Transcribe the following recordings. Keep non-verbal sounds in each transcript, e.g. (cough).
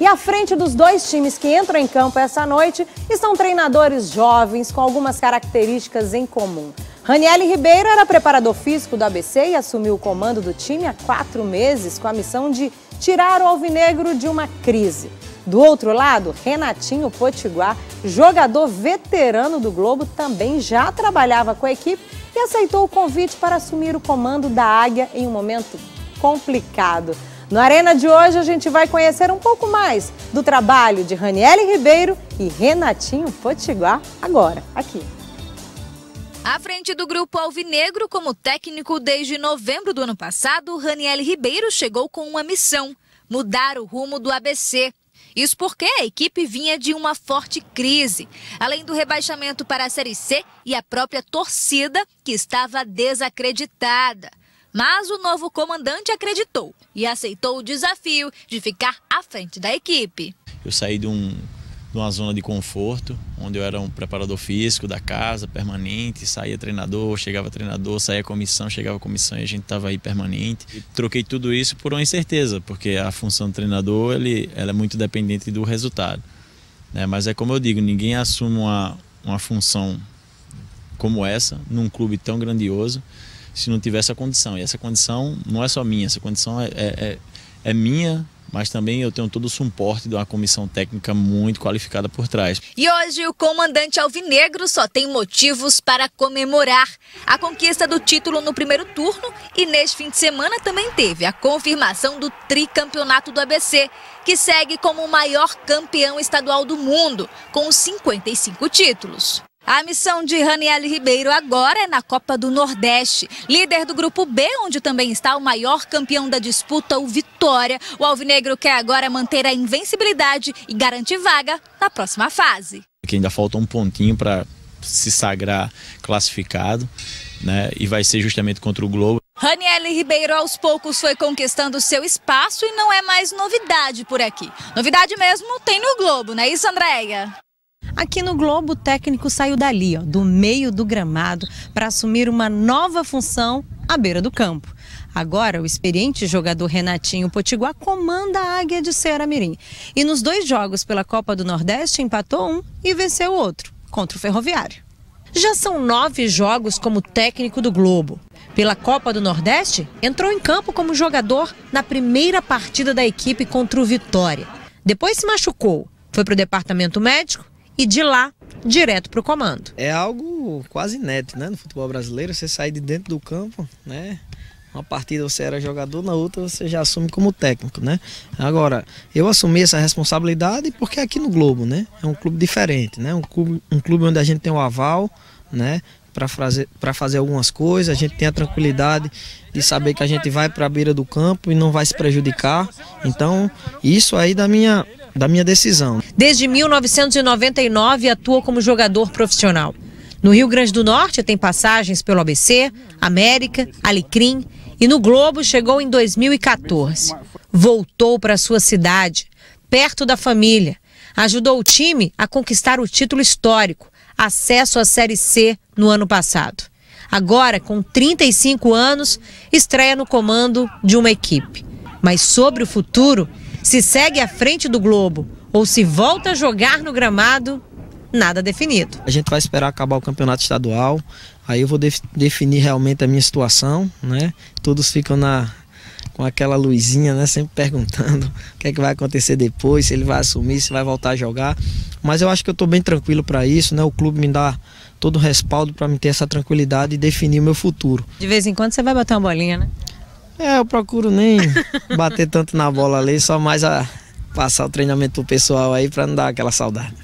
E à frente dos dois times que entram em campo essa noite estão treinadores jovens com algumas características em comum. Raniele Ribeiro era preparador físico do ABC e assumiu o comando do time há quatro meses com a missão de tirar o alvinegro de uma crise. Do outro lado, Renatinho Potiguar, jogador veterano do Globo, também já trabalhava com a equipe e aceitou o convite para assumir o comando da Águia em um momento complicado. No Arena de hoje a gente vai conhecer um pouco mais do trabalho de Raniele Ribeiro e Renatinho Potiguar agora, aqui. À frente do grupo Alvinegro como técnico desde novembro do ano passado, Raniele Ribeiro chegou com uma missão: mudar o rumo do ABC. Isso porque a equipe vinha de uma forte crise, além do rebaixamento para a Série C e a própria torcida que estava desacreditada. Mas o novo comandante acreditou e aceitou o desafio de ficar à frente da equipe. Eu saí de, um, de uma zona de conforto, onde eu era um preparador físico da casa, permanente, saía treinador, chegava treinador, saía comissão, chegava comissão e a gente estava aí permanente. E troquei tudo isso por uma incerteza, porque a função do treinador ele, ela é muito dependente do resultado. Né? Mas é como eu digo, ninguém assume uma, uma função como essa num clube tão grandioso se não tiver essa condição. E essa condição não é só minha, essa condição é, é, é, é minha, mas também eu tenho todo o suporte de uma comissão técnica muito qualificada por trás. E hoje o comandante Alvinegro só tem motivos para comemorar. A conquista do título no primeiro turno e neste fim de semana também teve a confirmação do tricampeonato do ABC, que segue como o maior campeão estadual do mundo, com 55 títulos. A missão de Raniel Ribeiro agora é na Copa do Nordeste, líder do grupo B, onde também está o maior campeão da disputa, o Vitória. O Alvinegro quer agora manter a invencibilidade e garantir vaga na próxima fase. Aqui ainda falta um pontinho para se sagrar classificado, né? E vai ser justamente contra o Globo. Raniele Ribeiro aos poucos foi conquistando seu espaço e não é mais novidade por aqui. Novidade mesmo tem no Globo, né isso, Andréia? Aqui no Globo, o técnico saiu dali, ó, do meio do gramado, para assumir uma nova função à beira do campo. Agora, o experiente jogador Renatinho Potiguar comanda a Águia de Ceará Mirim. E nos dois jogos pela Copa do Nordeste, empatou um e venceu o outro, contra o Ferroviário. Já são nove jogos como técnico do Globo. Pela Copa do Nordeste, entrou em campo como jogador na primeira partida da equipe contra o Vitória. Depois se machucou, foi para o departamento médico e de lá direto para o comando. É algo quase inédito, né, no futebol brasileiro, você sair de dentro do campo, né? Uma partida você era jogador, na outra você já assume como técnico, né? Agora, eu assumi essa responsabilidade porque aqui no Globo, né? É um clube diferente, né? Um clube, um clube onde a gente tem o um aval, né? para fazer, fazer algumas coisas, a gente tem a tranquilidade de saber que a gente vai para a beira do campo e não vai se prejudicar. Então, isso aí da minha da minha decisão. Desde 1999 atua como jogador profissional. No Rio Grande do Norte tem passagens pelo ABC, América, Alecrim e no Globo chegou em 2014. Voltou para sua cidade, perto da família. Ajudou o time a conquistar o título histórico, acesso à Série C no ano passado. Agora, com 35 anos, estreia no comando de uma equipe. Mas sobre o futuro, se segue à frente do Globo ou se volta a jogar no gramado, nada definido. A gente vai esperar acabar o campeonato estadual, aí eu vou definir realmente a minha situação, né? Todos ficam na com aquela luzinha, né? Sempre perguntando (laughs) o que é que vai acontecer depois, se ele vai assumir, se vai voltar a jogar. Mas eu acho que eu estou bem tranquilo para isso, né? O clube me dá todo o respaldo para me ter essa tranquilidade e definir o meu futuro. De vez em quando você vai bater uma bolinha, né? É, eu procuro nem (laughs) bater tanto na bola ali, só mais a passar o treinamento pessoal aí para não dar aquela saudade.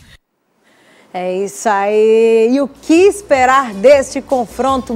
É isso aí. E o que esperar deste confronto?